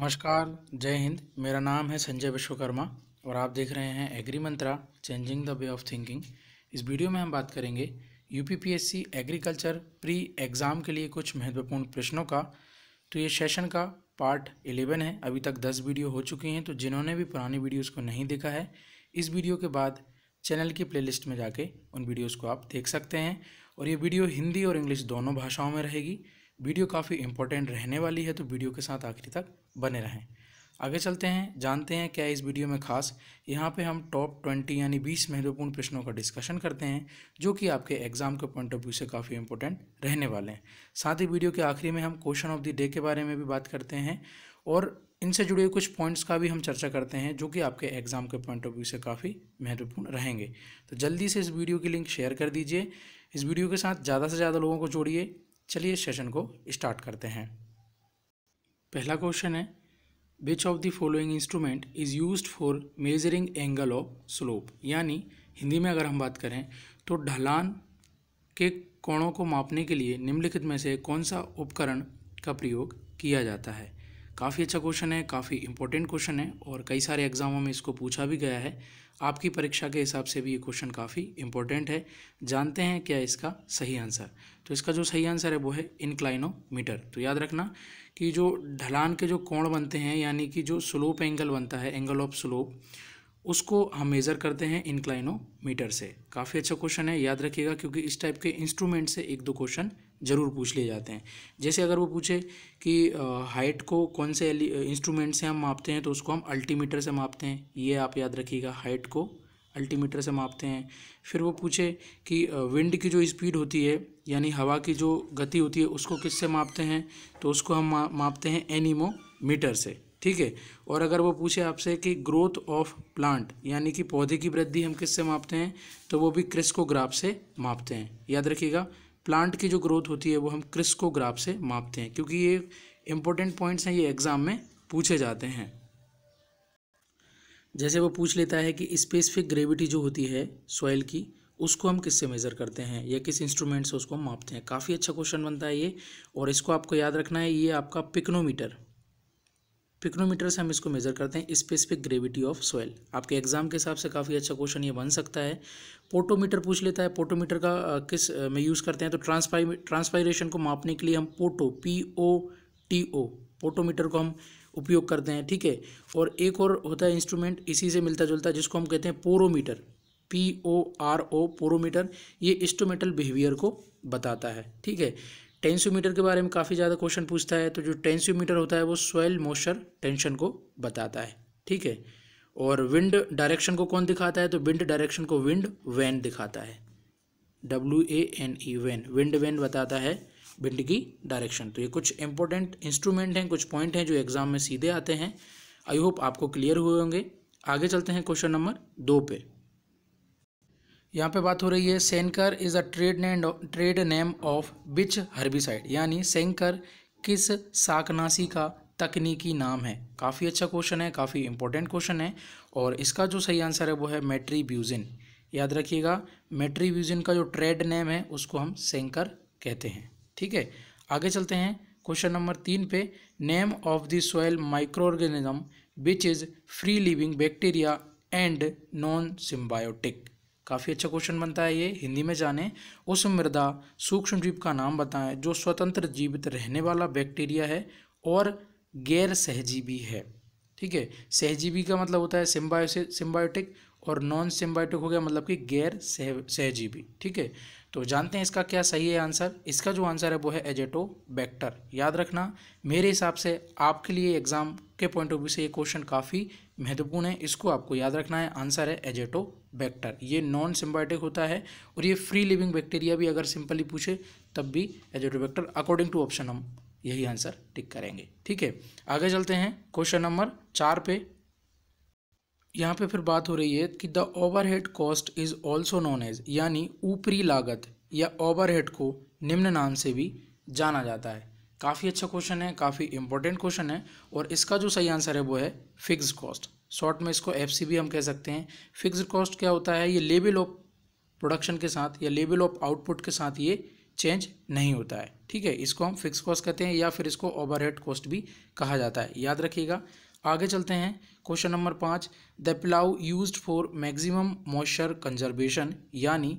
नमस्कार जय हिंद मेरा नाम है संजय विश्वकर्मा और आप देख रहे हैं agri Mantra changing the way of thinking इस वीडियो में हम बात करेंगे यूपीपीएससी एग्रीकल्चर प्री एग्ज़ाम के लिए कुछ महत्वपूर्ण प्रश्नों का तो ये सेशन का पार्ट एलेवन है अभी तक दस वीडियो हो चुकी हैं तो जिन्होंने भी पुरानी वीडियोज़ को नहीं देखा है इस वीडियो के बाद चैनल की प्ले में जाके उन वीडियोज़ को आप देख सकते हैं और ये वीडियो हिंदी और इंग्लिश दोनों भाषाओं में रहेगी वीडियो काफ़ी इंपॉर्टेंट रहने वाली है तो वीडियो के साथ आखिरी तक बने रहें आगे चलते हैं जानते हैं क्या इस वीडियो में खास यहाँ पे हम टॉप ट्वेंटी यानी बीस महत्वपूर्ण प्रश्नों का डिस्कशन करते हैं जो कि आपके एग्जाम के पॉइंट ऑफ व्यू से काफ़ी इंपॉर्टेंट रहने वाले हैं साथ ही वीडियो के आखिरी में हम क्वेश्चन ऑफ द डे के बारे में भी बात करते हैं और इनसे जुड़े कुछ पॉइंट्स का भी हम चर्चा करते हैं जो कि आपके एग्जाम के पॉइंट ऑफ व्यू से काफ़ी महत्वपूर्ण रहेंगे तो जल्दी से इस वीडियो की लिंक शेयर कर दीजिए इस वीडियो के साथ ज़्यादा से ज़्यादा लोगों को जोड़िए चलिए सेशन को स्टार्ट करते हैं पहला क्वेश्चन है which of the following instrument is use for measuring angle of slope यानी हिंदी में अगर हम बात करें तो ढलान के कोणों को मापने के लिए निम्नलिखित में से कौन सा उपकरण का प्रयोग किया जाता है काफ़ी अच्छा क्वेश्चन है काफ़ी इंपॉर्टेंट क्वेश्चन है और कई सारे एग्जामों में इसको पूछा भी गया है आपकी परीक्षा के हिसाब से भी ये क्वेश्चन काफ़ी इंपॉर्टेंट है जानते हैं क्या इसका सही आंसर तो इसका जो सही आंसर है वो है इनक्लाइनोमीटर तो याद रखना कि जो ढलान के जो कोण बनते हैं यानी कि जो स्लोप एंगल बनता है एंगल ऑफ स्लोप उसको हम मेज़र करते हैं इनक्लाइनोमीटर से काफ़ी अच्छा क्वेश्चन है याद रखिएगा क्योंकि इस टाइप के इंस्ट्रूमेंट से एक दो क्वेश्चन ज़रूर पूछ लिए जाते हैं जैसे अगर वो पूछे कि हाइट को कौन से इंस्ट्रूमेंट से हम मापते हैं तो उसको हम अल्टीमीटर से मापते हैं ये आप याद रखिएगा हाइट को अल्टीमीटर से मापते हैं फिर वो पूछे कि विंड की जो स्पीड होती है यानी हवा की जो गति होती है उसको किससे मापते हैं तो उसको हम मापते हैं एनिमो मीटर से ठीक है और अगर वो पूछे आपसे कि ग्रोथ ऑफ प्लांट यानी कि पौधे की वृद्धि हम किससे मापते हैं तो वो भी क्रिस्कोग्राफ से मापते हैं याद रखिएगा प्लांट की जो ग्रोथ होती है वो हम क्रिस्कोग्राफ से मापते हैं क्योंकि ये इंपॉर्टेंट पॉइंट्स हैं ये एग्ज़ाम में पूछे जाते हैं जैसे वो पूछ लेता है कि स्पेसिफिक ग्रेविटी जो होती है सॉइल की उसको हम किससे मेज़र करते हैं या किस इंस्ट्रूमेंट से उसको मापते हैं काफ़ी अच्छा क्वेश्चन बनता है ये और इसको आपको याद रखना है ये आपका पिक्नोमीटर पिक्नोमीटर से हम इसको मेज़र करते हैं स्पेसिफिक ग्रेविटी ऑफ सॉयल आपके एग्जाम के हिसाब से काफ़ी अच्छा क्वेश्चन ये बन सकता है पोटोमीटर पूछ लेता है पोटोमीटर का किस में यूज़ करते हैं तो ट्रांसपाई ट्रांसफाइरेशन को मापने के लिए हम पोटो P O T O potometer को हम उपयोग करते हैं ठीक है और एक और होता है इंस्ट्रूमेंट इसी से मिलता जुलता है जिसको हम कहते हैं porometer P O R O porometer ये इंस्ट्रोमेंटल बिहेवियर को बताता है ठीक है टेंस्यूमीटर के बारे में काफ़ी ज़्यादा क्वेश्चन पूछता है तो जो टेंस्यूमीटर होता है वो सोयल मोशर टेंशन को बताता है ठीक है और विंड डायरेक्शन को कौन दिखाता है तो विंड डायरेक्शन को विंड वैन दिखाता है W A N E vane wind vane बताता है विंड की डायरेक्शन तो ये कुछ इंपॉर्टेंट इंस्ट्रूमेंट हैं कुछ पॉइंट हैं जो एग्ज़ाम में सीधे आते हैं आई होप आपको क्लियर हुए होंगे आगे चलते हैं क्वेश्चन नंबर दो पे यहाँ पे बात हो रही है Sencor is a trade name trade name of which herbicide यानी सेंकर किस साकनासी का तकनीकी नाम है काफ़ी अच्छा क्वेश्चन है काफ़ी इंपॉर्टेंट क्वेश्चन है और इसका जो सही आंसर है वो है मेट्रीब्यूजिन याद रखिएगा मेट्रीब्यूजिन का जो ट्रेड नेम है उसको हम सेंकर कहते हैं ठीक है आगे चलते हैं क्वेश्चन नंबर तीन पे name of the soil micro organism which is free living bacteria and non symbiotic काफ़ी अच्छा क्वेश्चन बनता है ये हिंदी में जाने उस मृदा सूक्ष्म जीव का नाम बताएं जो स्वतंत्र जीवित रहने वाला बैक्टीरिया है और गैर सहजीवी है ठीक है सहजीवी का मतलब होता है सिम्बायोसे सिम्बायोटिक और नॉन सिम्बायोटिक हो गया मतलब कि गैर सह सहजीवी ठीक है तो जानते हैं इसका क्या सही है आंसर इसका जो आंसर है वो है एजेटो बैक्टर याद रखना मेरे हिसाब से आपके लिए एग्ज़ाम के पॉइंट ऑफ व्यू से ये क्वेश्चन काफ़ी महत्वपूर्ण है इसको आपको याद रखना है आंसर है एजेटो बैक्टर ये नॉन सिम्बायोटिक होता है और ये फ्री लिविंग बैक्टीरिया भी अगर सिंपली पूछे तब भी एजोटोबैक्टर अकॉर्डिंग टू ऑप्शन हम यही आंसर टिक करेंगे ठीक है आगे चलते हैं क्वेश्चन नंबर चार पे यहाँ पे फिर बात हो रही है कि the overhead cost is also known as यानी ऊपरी लागत या ओवरहेड को निम्न नाम से भी जाना जाता है काफ़ी अच्छा क्वेश्चन है काफ़ी इंपॉर्टेंट क्वेश्चन है और इसका जो सही आंसर है वो है फिक्स कॉस्ट शॉर्ट में इसको एफ भी हम कह सकते हैं फिक्स्ड कॉस्ट क्या होता है ये लेवल ऑफ प्रोडक्शन के साथ या लेवल ऑफ आउटपुट के साथ ये चेंज नहीं होता है ठीक है इसको हम फिक्स कॉस्ट कहते हैं या फिर इसको ओवरहेड कॉस्ट भी कहा जाता है याद रखिएगा आगे चलते हैं क्वेश्चन नंबर पाँच the plough use for maximum moisture conservation यानी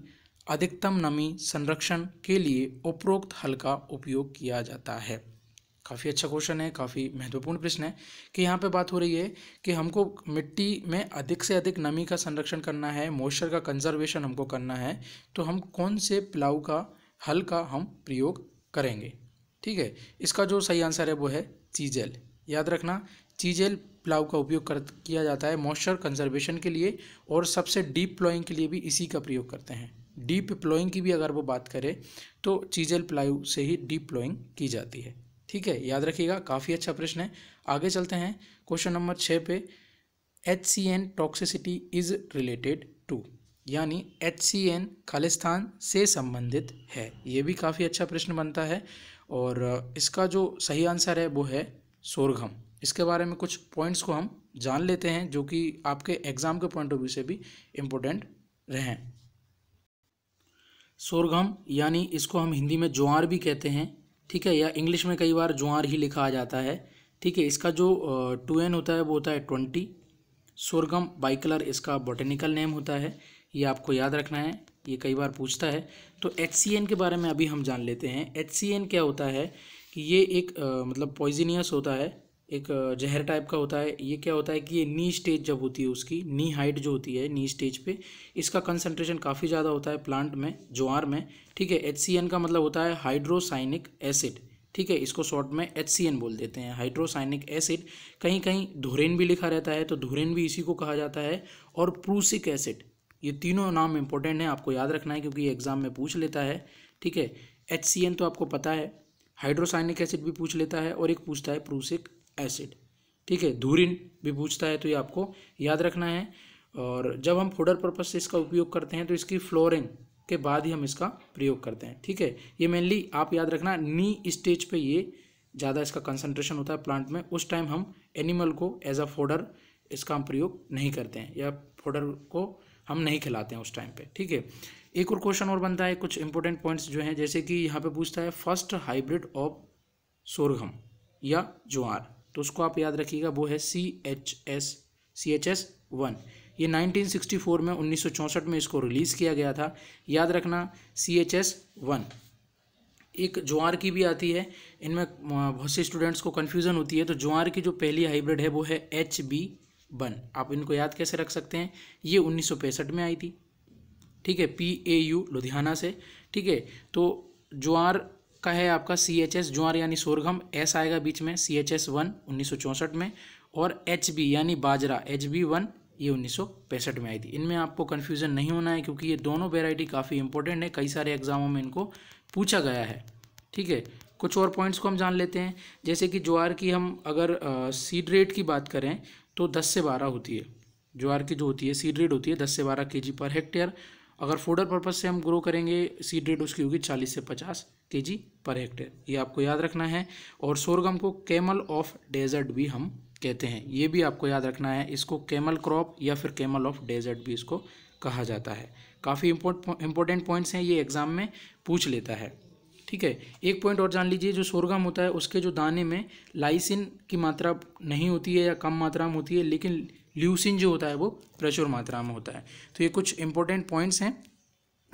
अधिकतम नमी संरक्षण के लिए उपरोक्त हल का उपयोग किया जाता है काफ़ी अच्छा क्वेश्चन है काफ़ी महत्वपूर्ण प्रश्न है कि यहाँ पे बात हो रही है कि हमको मिट्टी में अधिक से अधिक नमी का संरक्षण करना है मॉइस्चर का कंजर्वेशन हमको करना है तो हम कौन से प्लाव का हल का हम प्रयोग करेंगे ठीक है इसका जो सही आंसर है वो है चीजेल याद रखना चीजेल प्लाव का उपयोग कर किया जाता है मॉइस्चर कंजर्वेशन के लिए और सबसे डीप प्लॉइंग के लिए भी इसी का प्रयोग करते हैं डीप प्लॉइंग की भी अगर वो बात करें तो चीजेल प्लाव से ही डीप प्लॉइंग की जाती है ठीक है याद रखिएगा काफ़ी अच्छा प्रश्न है आगे चलते हैं क्वेश्चन नंबर छः पे H C N toxicity is related to यानी एच सी एन खालिस्तान से संबंधित है ये भी काफ़ी अच्छा प्रश्न बनता है और इसका जो सही आंसर है वो है सोरघम इसके बारे में कुछ पॉइंट्स को हम जान लेते हैं जो कि आपके एग्ज़ाम के पॉइंट ऑफ व्यू से भी इम्पोर्टेंट रहें सोरघम यानी इसको हम हिंदी में ज्वार भी कहते हैं ठीक है या इंग्लिश में कई बार जुआर ही लिखा जाता है ठीक है इसका जो टू एन होता है वो होता है ट्वेंटी सोरगम बाइकलर इसका बॉटेनिकल नेम होता है ये आपको याद रखना है ये कई बार पूछता है तो एच के बारे में अभी हम जान लेते हैं एच क्या होता है कि ये एक आ, मतलब पॉइजनियस होता है एक जहर टाइप का होता है ये क्या होता है कि ये नी स्टेज जब होती है उसकी नी हाइट जो होती है नी स्टेज पे इसका कंसंट्रेशन काफ़ी ज़्यादा होता है प्लांट में ज्वार में ठीक है एच का मतलब होता है हाइड्रोसाइनिक एसिड ठीक है इसको शॉर्ट में एच बोल देते हैं हाइड्रोसाइनिक एसिड कहीं कहीं धुरेन भी लिखा रहता है तो धुरेन भी इसी को कहा जाता है और प्रूसिक एसिड ये तीनों नाम इंपॉर्टेंट हैं आपको याद रखना है क्योंकि ये एग्ज़ाम में पूछ लेता है ठीक है एच तो आपको पता है हाइड्रोसाइनिक एसिड भी पूछ लेता है और एक पूछता है प्रूसिक एसिड ठीक है धूरिन भी पूछता है तो ये आपको याद रखना है और जब हम फोडर पर्पज से इसका उपयोग करते हैं तो इसकी फ्लोरिंग के बाद ही हम इसका प्रयोग करते हैं ठीक है ये मेनली आप याद रखना नी स्टेज पे ये ज़्यादा इसका कंसंट्रेशन होता है प्लांट में उस टाइम हम एनिमल को एज अ फोडर इसका हम प्रयोग नहीं करते हैं या फोडर को हम नहीं खिलाते हैं उस टाइम पे ठीक है एक और क्वेश्चन और बनता है कुछ इंपॉर्टेंट पॉइंट्स जो हैं जैसे कि यहाँ पे पूछता है फर्स्ट हाइब्रिड ऑफ सोरघम या ज्वार तो उसको आप याद रखिएगा वो है C H S C H S one ये 1964 में उन्नीस में इसको रिलीज़ किया गया था याद रखना सी एच एस वन एक ज्वार की भी आती है इनमें बहुत से स्टूडेंट्स को कन्फ्यूज़न होती है तो ज्वार की जो पहली हाइब्रिड है वो है एच बी वन आप इनको याद कैसे रख सकते हैं ये उन्नीस में आई थी ठीक है पी ए यू लुधियाना से ठीक है तो ज्वार का है आपका सी एच एस ज्वार यानी सोरगम एस आएगा बीच में सी एच एस वन उन्नीस में और एच बी यानी बाजरा एच बी वन ये उन्नीस में आई थी इनमें आपको कन्फ्यूज़न नहीं होना है क्योंकि ये दोनों वेराइटी काफ़ी इंपॉर्टेंट है कई सारे एग्जामों में इनको पूछा गया है ठीक है कुछ और पॉइंट्स को हम जान लेते हैं जैसे कि ज्वार की हम अगर सीड रेट की बात करें तो दस से बारह होती है ज्वार की जो होती है सीड रेट होती है दस से बारह के पर हेक्टेयर अगर फोडर पर्पज़ से हम ग्रो करेंगे सीड रेट उसकी होगी चालीस से पचास के जी पर हेक्टेयर ये आपको याद रखना है और सोरगम को कैमल ऑफ डेजर्ट भी हम कहते हैं ये भी आपको याद रखना है इसको कैमल क्रॉप या फिर कैमल ऑफ डेजर्ट भी इसको कहा जाता है काफ़ी इंपॉर्टेंट पॉइंट्स हैं ये एग्ज़ाम में पूछ लेता है ठीक है एक पॉइंट और जान लीजिए जो सोरगम होता है उसके जो दाने में लाइसिन की मात्रा नहीं होती है या कम मात्रा में होती है लेकिन ल्यूसिन जो होता है वो प्रचुर मात्रा में होता है तो ये कुछ इंपॉर्टेंट पॉइंट्स हैं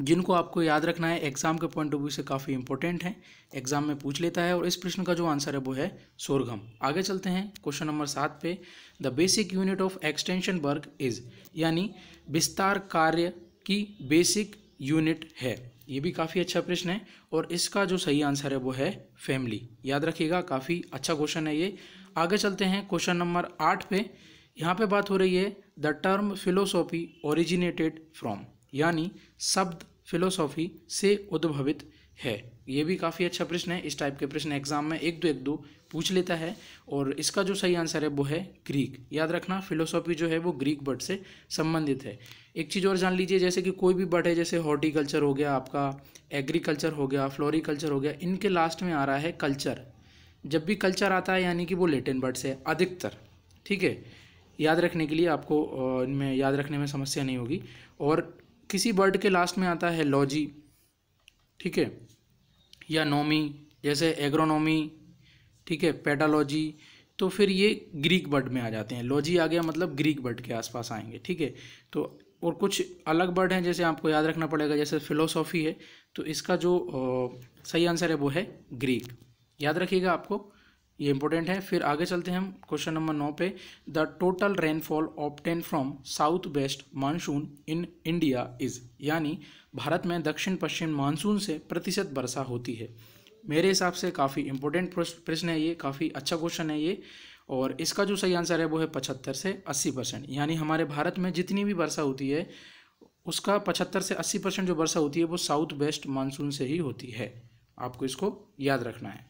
जिनको आपको याद रखना है एग्जाम के पॉइंट ऑफ व्यू से काफ़ी इंपॉर्टेंट है एग्जाम में पूछ लेता है और इस प्रश्न का जो आंसर है वो है सोरगम आगे चलते हैं क्वेश्चन नंबर सात पे the basic unit of extension work is यानी विस्तार कार्य की बेसिक यूनिट है ये भी काफ़ी अच्छा प्रश्न है और इसका जो सही आंसर है वो है फैमिली याद रखिएगा काफ़ी अच्छा क्वेश्चन है ये आगे चलते हैं क्वेश्चन नंबर आठ पे यहाँ पे बात हो रही है the term philosophy originated from यानी शब्द फिलोसॉफी से उद्भवित है ये भी काफ़ी अच्छा प्रश्न है इस टाइप के प्रश्न एग्जाम में एक दो एक दो पूछ लेता है और इसका जो सही आंसर है वो है ग्रीक याद रखना फिलोसॉफी जो है वो ग्रीक वर्ड से संबंधित है एक चीज़ और जान लीजिए जैसे कि कोई भी वर्ड है जैसे हॉर्टिकल्चर हो गया आपका एग्रीकल्चर हो गया फ्लोरिकल्चर हो गया इनके लास्ट में आ रहा है कल्चर जब भी कल्चर आता है यानी कि वो लेटिन वर्ड से अधिकतर ठीक है याद रखने के लिए आपको इनमें याद रखने में समस्या नहीं होगी और किसी वर्ड के लास्ट में आता है लॉजी ठीक है या नोमी जैसे एग्रोनॉमी ठीक है पेटालॉजी तो फिर ये ग्रीक वर्ड में आ जाते हैं लॉजी आ गया मतलब ग्रीक वर्ड के आसपास आएंगे ठीक है तो और कुछ अलग वर्ड हैं जैसे आपको याद रखना पड़ेगा जैसे फिलोसॉफी है तो इसका जो आ, सही आंसर है वो है ग्रीक याद रखिएगा आपको ये इंपॉर्टेंट है फिर आगे चलते हैं हम क्वेश्चन नंबर नौ पे the total rainfall obtained from south west monsoon in India is यानी भारत में दक्षिण पश्चिम मानसून से प्रतिशत वर्षा होती है मेरे हिसाब से काफ़ी इंपॉर्टेंट प्रश्न है ये काफ़ी अच्छा क्वेश्चन है ये और इसका जो सही आंसर है वो है पचहत्तर से अस्सी परसेंट यानी हमारे भारत में जितनी भी वर्षा होती है उसका पचहत्तर से अस्सी परसेंट जो वर्षा होती है वो साउथ वेस्ट मानसून से ही होती है आपको इसको याद रखना है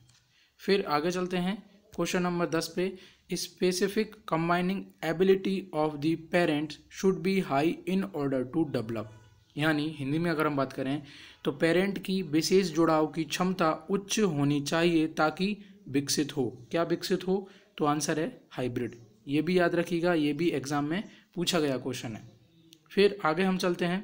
फिर आगे चलते हैं क्वेश्चन नंबर दस पे specific combining ability of the parents should be high in order to develop यानी हिंदी में अगर हम बात करें तो पेरेंट की विशेष जुड़ाव की क्षमता उच्च होनी चाहिए ताकि विकसित हो क्या विकसित हो तो आंसर है हाइब्रिड ये भी याद रखिएगा ये भी एग्जाम में पूछा गया क्वेश्चन है फिर आगे हम चलते हैं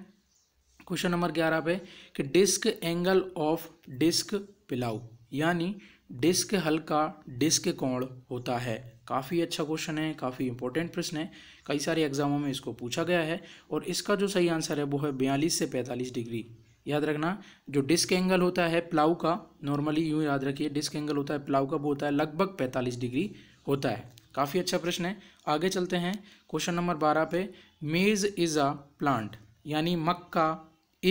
क्वेश्चन नंबर ग्यारह पे कि डिस्क एंगल ऑफ डिस्क पिलाऊ यानी डिस्क हल्का डिस्क कोण होता है काफ़ी अच्छा क्वेश्चन है काफ़ी इंपॉर्टेंट प्रश्न है कई सारे एग्जामों में इसको पूछा गया है और इसका जो सही आंसर है वो है बयालीस से पैंतालीस डिग्री याद रखना जो डिस्क एंगल होता है प्लाउ का नॉर्मली यूँ याद रखिए डिस्क एंगल होता है प्लाउ का वो होता है लगभग पैंतालीस डिग्री होता है काफ़ी अच्छा प्रश्न है आगे चलते हैं क्वेश्चन नंबर बारह पे मेज़ इज़ अ प्लांट यानी मक्का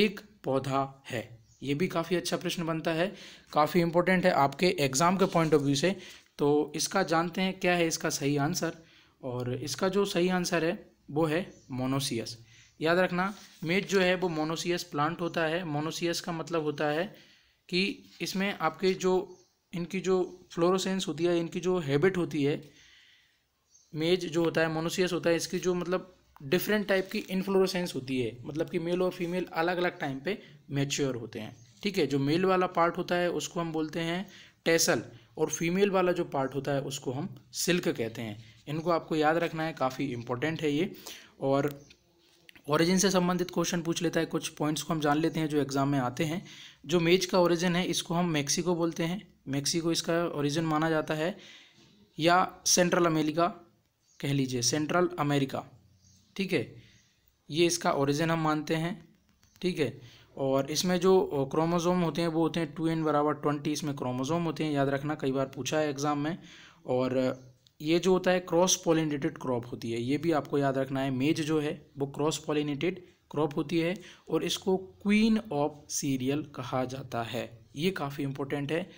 एक पौधा है ये भी काफ़ी अच्छा प्रश्न बनता है काफ़ी इंपॉर्टेंट है आपके एग्ज़ाम के पॉइंट ऑफ व्यू से तो इसका जानते हैं क्या है इसका सही आंसर और इसका जो सही आंसर है वो है मोनोसियस याद रखना मेज जो है वो मोनोसियस प्लांट होता है मोनोसियस का मतलब होता है कि इसमें आपके जो इनकी जो फ्लोरोसेंस होती है इनकी जो हैबिट होती है मेज जो होता है मोनोसियस होता है इसकी जो मतलब डिफरेंट टाइप की इन्फ्लोरोसेंस होती है मतलब कि मेल और फीमेल अलग अलग टाइम पे मैच्योर होते हैं ठीक है जो मेल वाला पार्ट होता है उसको हम बोलते हैं टेसल और फीमेल वाला जो पार्ट होता है उसको हम सिल्क कहते हैं इनको आपको याद रखना है काफ़ी इंपॉर्टेंट है ये और ओरिजिन से संबंधित क्वेश्चन पूछ लेता है कुछ पॉइंट्स को हम जान लेते हैं जो एग्ज़ाम में आते हैं जो मेज का ओरिजिन है इसको हम मैक्सिको बोलते हैं मैक्सिको इसका ओरिजिन माना जाता है या सेंट्रल अमेरिका कह लीजिए सेंट्रल अमेरिका ठीक है ये इसका ओरिजिन हम मानते हैं ठीक है और इसमें जो क्रोमोज़ोम होते हैं वो होते हैं टू एन बराबर ट्वेंटी इसमें क्रोमोज़ोम होते हैं याद रखना कई बार पूछा है एग्ज़ाम में और ये जो होता है क्रॉस पोलिनेटेड क्रॉप होती है ये भी आपको याद रखना है मेज जो है वो क्रॉस पोलिनेटेड क्रॉप होती है और इसको क्वीन ऑफ सीरियल कहा जाता है ये काफ़ी इम्पोर्टेंट है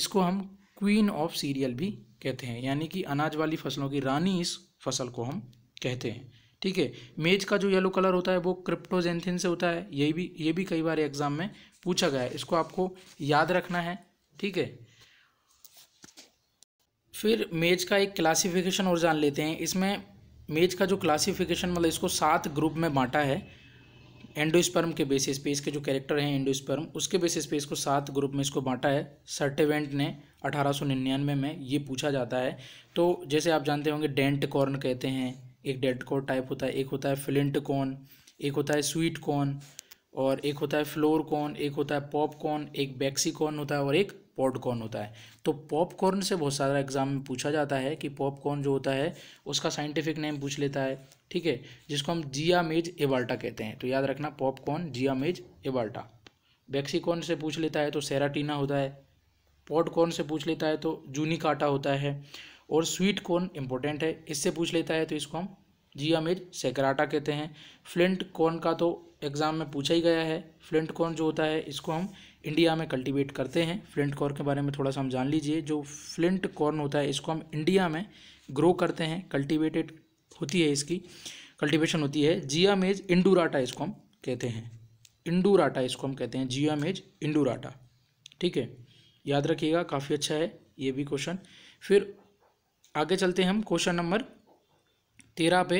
इसको हम क्वीन ऑफ सीरियल भी कहते हैं यानी कि अनाज वाली फसलों की रानी इस फसल को हम कहते हैं ठीक है मेज का जो येलो कलर होता है वो क्रिप्टोजेंथिन से होता है यही भी ये भी कई बार एग्जाम में पूछा गया है इसको आपको याद रखना है ठीक है फिर मेज का एक क्लासिफिकेशन और जान लेते हैं इसमें मेज का जो क्लासिफिकेशन मतलब इसको सात ग्रुप में बांटा है एंडोस्पर्म के बेसिस पे इसके जो कैरेक्टर हैं एंडोस्पर्म उसके बेसिस पे इसको सात ग्रुप में इसको बांटा है सर्टेवेंट ने 1899 में ये पूछा जाता है तो जैसे आप जानते होंगे डेंट कॉर्न कहते हैं एक डेड कोर टाइप होता है एक होता है फ्लिंट कॉर्न एक होता है स्वीट कॉर्न और एक होता है फ्लोर कॉर्न एक होता है पॉपकॉर्न एक बैक्सी कॉर्न होता है और एक पॉडकॉर्न होता है तो पॉपकॉर्न से बहुत सारा एग्जाम में पूछा जाता है कि पॉपकॉर्न जो होता है उसका साइंटिफिक नेम पूछ लेता है ठीक है जिसको हम जिया मेज एवाल्टा कहते हैं तो याद रखना पॉपकॉर्न जिया मेज एवाल्टा बैक्सीकॉर्न से पूछ लेता है तो सेराटीना होता है पॉडकॉर्न से पूछ लेता है तो काटा होता है और स्वीट कॉर्न इम्पोर्टेंट है इससे पूछ लेता है तो इसको हम जिया मिर्च सेकराटा कहते हैं फ्लिंट कॉर्न का तो एग्ज़ाम में पूछा ही गया है फ्लिंट कॉर्न जो होता है इसको हम इंडिया में कल्टीवेट करते हैं फ्लिंट कॉर्न के बारे में थोड़ा सा हम जान लीजिए जो फ्लिंट कॉर्न होता है इसको हम इंडिया में ग्रो करते हैं कल्टिवेटेड होती है इसकी कल्टिवेशन होती है जिया मेज इंडूराटा इसको हम कहते हैं इंडूराटा इसको हम कहते हैं जिया मेज इंडूराटा ठीक है याद रखिएगा काफ़ी अच्छा है ये भी क्वेश्चन फिर आगे चलते हैं हम क्वेश्चन नंबर तेरह पे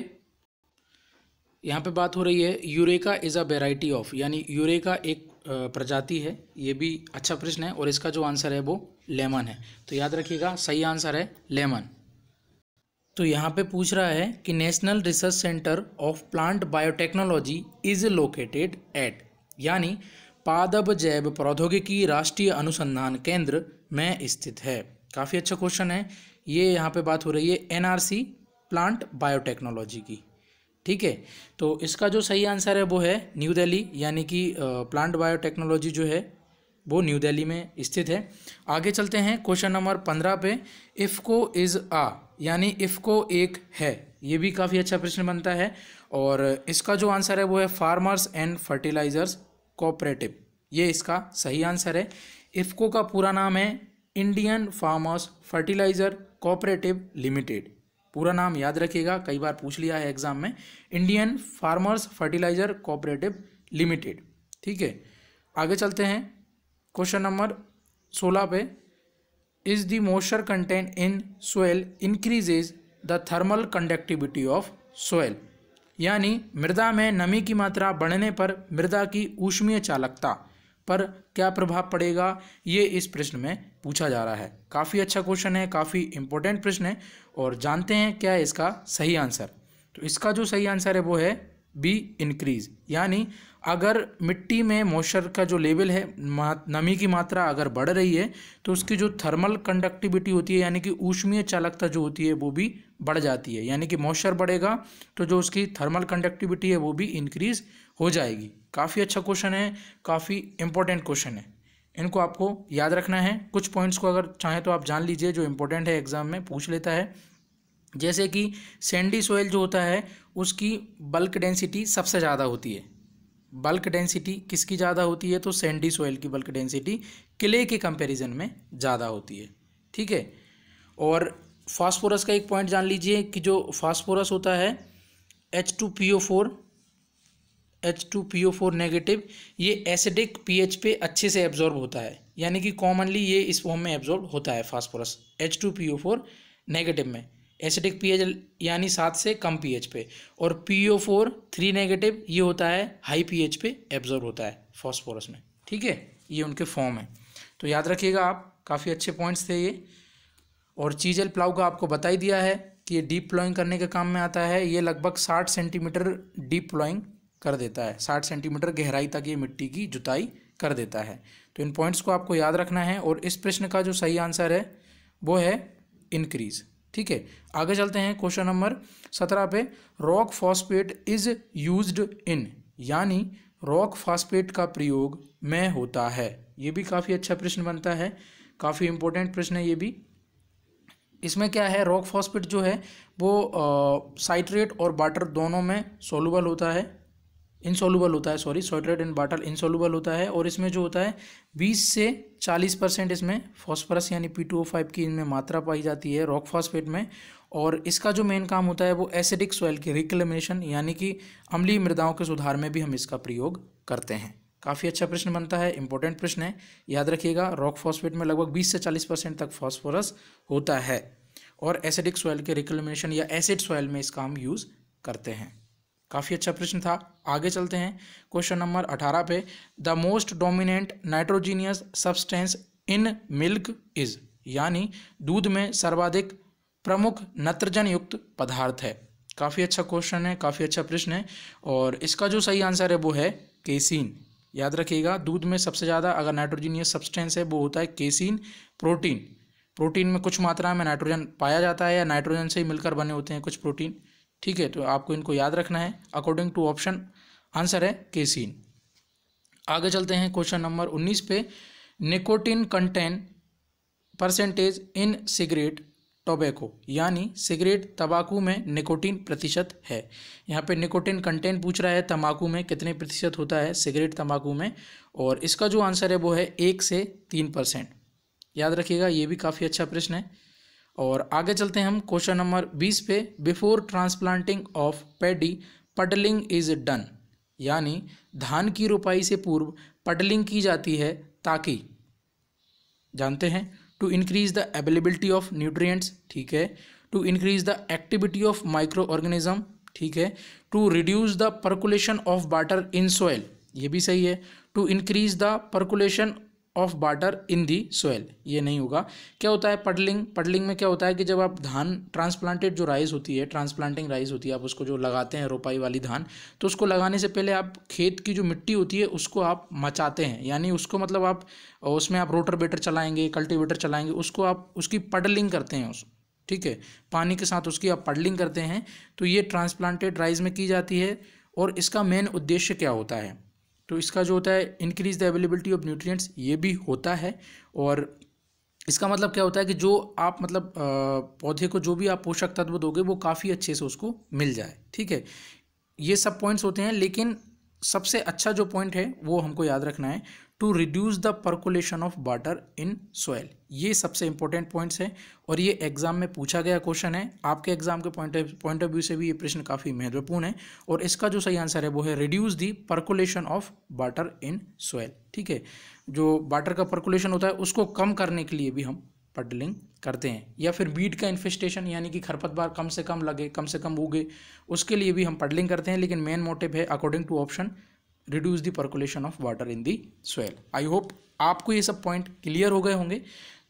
यहाँ पे बात हो रही है Eureka is a variety of यानी यूरेका एक प्रजाति है ये भी अच्छा प्रश्न है और इसका जो आंसर है वो लेमन है तो याद रखिएगा सही आंसर है लेमन तो यहाँ पे पूछ रहा है कि national research centre of plant biotechnology is located at यानी पादब जैव प्रौद्योगिकी राष्ट्रीय अनुसंधान केंद्र में स्थित है काफ़ी अच्छा क्वेश्चन है ये यहाँ पे बात हो रही है एनआरसी प्लांट बायोटेक्नोलॉजी की ठीक है तो इसका जो सही आंसर है वो है न्यू दिल्ली यानी कि प्लांट बायोटेक्नोलॉजी जो है वो न्यू दिल्ली में स्थित है आगे चलते हैं क्वेश्चन नंबर पंद्रह पे इफ़को इज़ आ यानी इफ़को एक है ये भी काफ़ी अच्छा प्रश्न बनता है और इसका जो आंसर है वो है फार्मर्स एंड फर्टिलाइजर्स कोऑपरेटिव ये इसका सही आंसर है इफ़को का पूरा नाम है Indian Farmers Fertiliser Cooperative Limited पूरा नाम याद रखिएगा कई बार पूछ लिया है एग्जाम में Indian Farmers Fertiliser Cooperative Limited ठीक है आगे चलते हैं क्वेश्चन नंबर सोलह पे is the moisture content in soil increases the thermal conductivity of soil यानी मृदा में नमी की मात्रा बढ़ने पर मृदा की ऊष्मीय चालकता पर क्या प्रभाव पड़ेगा ये इस प्रश्न में पूछा जा रहा है काफ़ी अच्छा क्वेश्चन है काफ़ी इंपॉर्टेंट प्रश्न है और जानते हैं क्या है इसका सही आंसर तो इसका जो सही आंसर है वो है बी इंक्रीज यानी अगर मिट्टी में मॉइस्चर का जो लेवल है नमी की मात्रा अगर बढ़ रही है तो उसकी जो थर्मल कंडक्टिविटी होती है यानी कि ऊष्मीय चालकता जो होती है वो भी बढ़ जाती है यानी कि मॉइस्चर बढ़ेगा तो जो उसकी थर्मल कंडक्टिविटी है वो भी इंक्रीज़ हो जाएगी काफ़ी अच्छा क्वेश्चन है काफ़ी इंपॉर्टेंट क्वेश्चन है इनको आपको याद रखना है कुछ पॉइंट्स को अगर चाहें तो आप जान लीजिए जो इम्पोर्टेंट है एग्ज़ाम में पूछ लेता है जैसे कि सैंडी सोयल जो होता है उसकी बल्क डेंसिटी सबसे ज़्यादा होती है बल्क डेंसिटी किसकी ज़्यादा होती है तो सैंडी सॉइल की बल्क डेंसिटी क्ले के कंपैरिजन में ज़्यादा होती है ठीक है और फास्फोरस का एक पॉइंट जान लीजिए कि जो फास्फोरस होता है H two P O four H two P O four negative ये एसिडिक पी एच पे अच्छे से एब्जॉर्ब होता है यानी कि कॉमनली ये इस फॉर्म में एब्जॉर्ब होता है phosphorus H two P O four negative में एसिडिक पीएच यानी सात से कम पीएच पे और P O four three negative ये होता है हाई पीएच पे एब्जॉर्व होता है फॉस्फोरस में ठीक है ये उनके फॉर्म है तो याद रखिएगा आप काफ़ी अच्छे पॉइंट्स थे ये और चीजल प्लाउ का आपको बता ही दिया है कि ये डीप प्लॉइंग करने के काम में आता है ये लगभग साठ सेंटीमीटर डीप प्लॉइंग कर देता है साठ सेंटीमीटर गहराई तक ये मिट्टी की जुताई कर देता है तो इन पॉइंट्स को आपको याद रखना है और इस प्रश्न का जो सही आंसर है वो है इनक्रीज ठीक है आगे चलते हैं क्वेश्चन नंबर सत्रह पे rock phosphate is used in यानी रॉक फॉस्फेट का प्रयोग में होता है ये भी काफ़ी अच्छा प्रश्न बनता है काफ़ी इंपॉर्टेंट प्रश्न है ये भी इसमें क्या है रॉक फॉस्फेट जो है वो साइट्रेट और वाटर दोनों में सोलूबल होता है इनसोलूबल होता है सॉरी सोइट्रेट इन बाटल इनसोलूबल होता है और इसमें जो होता है 20 से 40 परसेंट इसमें फॉस्फरस यानी पी टू ओ फाइव की इनमें मात्रा पाई जाती है रॉक फॉस्फेट में और इसका जो मेन काम होता है वो एसिडिक सॉइल के रिक्लेमेशन यानी कि अम्लीय मृदाओं के सुधार में भी हम इसका प्रयोग करते हैं काफ़ी अच्छा प्रश्न बनता है इंपॉर्टेंट प्रश्न है याद रखिएगा रॉक फॉस्फेट में लगभग 20 से 40 परसेंट तक फॉस्फोरस होता है और एसिडिक सॉइल के रिक्लेमेशन या एसिड सॉइल में इसका हम यूज़ करते हैं काफ़ी अच्छा प्रश्न था आगे चलते हैं क्वेश्चन नंबर अठारह पे the most dominant nitrogenous substance in milk is यानी दूध में सर्वाधिक प्रमुख नत्रजन युक्त पदार्थ है काफ़ी अच्छा क्वेश्चन है काफ़ी अच्छा प्रश्न है और इसका जो सही आंसर है वो है केसीन याद रखिएगा दूध में सबसे ज़्यादा अगर नाइट्रोजीनियस सब्सटेंस है वो होता है केसीन प्रोटीन प्रोटीन में कुछ मात्रा में नाइट्रोजन पाया जाता है या नाइट्रोजन से ही मिलकर बने होते हैं कुछ प्रोटीन ठीक है तो आपको इनको याद रखना है अकॉर्डिंग टू ऑप्शन आंसर है केसिन आगे चलते हैं क्वेश्चन नंबर उन्नीस पे nicotine content percentage in cigarette tobacco यानी सिगरेट तंबाकू में निकोटीन प्रतिशत है यहाँ पे निकोटीन कंटेंट पूछ रहा है तंबाकू में कितने प्रतिशत होता है सिगरेट तंबाकू में और इसका जो आंसर है वो है एक से तीन परसेंट याद रखिएगा ये भी काफ़ी अच्छा प्रश्न है और आगे चलते हैं हम क्वेश्चन नंबर बीस पे before transplanting of paddy puddling is done यानी धान की रोपाई से पूर्व पडलिंग की जाती है ताकि जानते हैं to increase the availability of nutrients ठीक है to increase the activity of micro organism ठीक है to reduce the percolation of water in soil ये भी सही है to increase the percolation of water in the soil ये नहीं होगा क्या होता है पडलिंग पडलिंग में क्या होता है कि जब आप धान ट्रांसप्लांटेड जो राइस होती है ट्रांसप्लांटिंग राइस होती है आप उसको जो लगाते हैं रोपाई वाली धान तो उसको लगाने से पहले आप खेत की जो मिट्टी होती है उसको आप मचाते हैं यानी उसको मतलब आप उसमें आप रोटर बेटर चलाएंगे कल्टिवेटर चलाएंगे उसको आप उसकी पडलिंग करते हैं उस ठीक है पानी के साथ उसकी आप पडलिंग करते हैं तो ये ट्रांसप्लांटेड राइस में की जाती है और इसका मेन उद्देश्य क्या होता है तो इसका जो होता है increase the availability of nutrients ये भी होता है और इसका मतलब क्या होता है कि जो आप मतलब पौधे को जो भी आप पोषक तत्व दोगे वो काफ़ी अच्छे से उसको मिल जाए ठीक है ये सब पॉइंट्स होते हैं लेकिन सबसे अच्छा जो पॉइंट है वो हमको याद रखना है to reduce the percolation of water in soil ये सबसे इंपॉर्टेंट पॉइंट्स हैं और ये एग्जाम में पूछा गया क्वेश्चन है आपके एग्जाम के पॉइंट पॉइंट ऑफ व्यू से भी ये प्रश्न काफ़ी महत्वपूर्ण है और इसका जो सही आंसर है वो है reduce the percolation of water in soil ठीक है जो वाटर का परकुलेशन होता है उसको कम करने के लिए भी हम पडलिंग करते हैं या फिर बीट का इन्फेस्टेशन यानी कि खरपतवार कम से कम लगे कम से कम उगे उसके लिए भी हम पडलिंग करते हैं लेकिन मेन मोटिव है according to option reduce the percolation of water in the soil I hope आपको ये सब पॉइंट क्लियर हो गए होंगे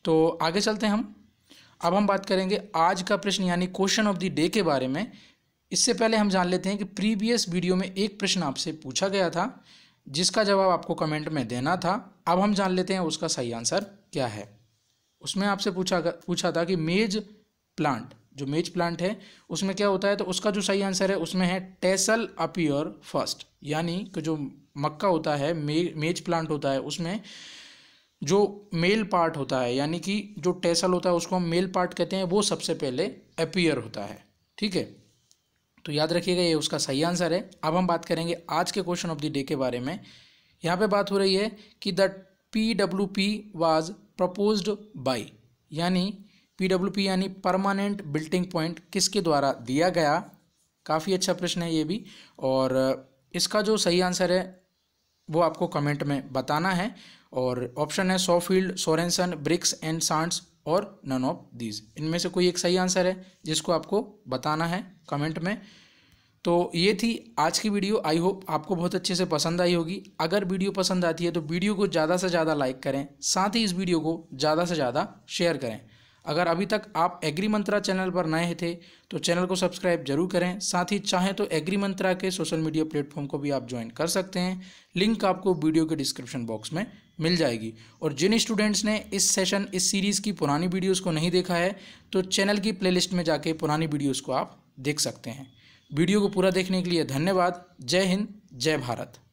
तो आगे चलते हैं हम अब हम बात करेंगे आज का प्रश्न यानी क्वेश्चन ऑफ द डे के बारे में इससे पहले हम जान लेते हैं कि प्रीवियस वीडियो में एक प्रश्न आपसे पूछा गया था जिसका जवाब आपको कमेंट में देना था अब हम जान लेते हैं उसका सही आंसर क्या है उसमें आपसे पूछा पूछा था कि मेज प्लांट जो मेज प्लांट है उसमें क्या होता है तो उसका जो सही आंसर है उसमें है टेसल अपियर फर्स्ट यानी कि जो मक्का होता है मे मेज प्लांट होता है उसमें जो मेल पार्ट होता है यानी कि जो टेसल होता है उसको हम मेल पार्ट कहते हैं वो सबसे पहले अपियर होता है ठीक है तो याद रखिएगा ये उसका सही आंसर है अब हम बात करेंगे आज के क्वेश्चन ऑफ द डे के बारे में यहाँ पे बात हो रही है कि the P W P was proposed by यानी पी यानी परमानेंट बिल्टिंग पॉइंट किसके द्वारा दिया गया काफ़ी अच्छा प्रश्न है ये भी और इसका जो सही आंसर है वो आपको कमेंट में बताना है और ऑप्शन है Schofield Sorensen Briggs and Shantz और नन ऑफ दीज इनमें से कोई एक सही आंसर है जिसको आपको बताना है कमेंट में तो ये थी आज की वीडियो आई होप आपको बहुत अच्छे से पसंद आई होगी अगर वीडियो पसंद आती है तो वीडियो को ज़्यादा से ज़्यादा लाइक करें साथ ही इस वीडियो को ज़्यादा से ज़्यादा शेयर करें अगर अभी तक आप एग्री मंत्रा चैनल पर नए थे तो चैनल को सब्सक्राइब जरूर करें साथ ही चाहें तो एग्री मंत्रा के सोशल मीडिया प्लेटफॉर्म को भी आप ज्वाइन कर सकते हैं लिंक आपको वीडियो के डिस्क्रिप्शन बॉक्स में मिल जाएगी और जिन स्टूडेंट्स ने इस सेशन इस सीरीज़ की पुरानी वीडियोज़ को नहीं देखा है तो चैनल की प्ले में जाके पुरानी वीडियोज़ को आप देख सकते हैं वीडियो को पूरा देखने के लिए धन्यवाद जय हिंद जय भारत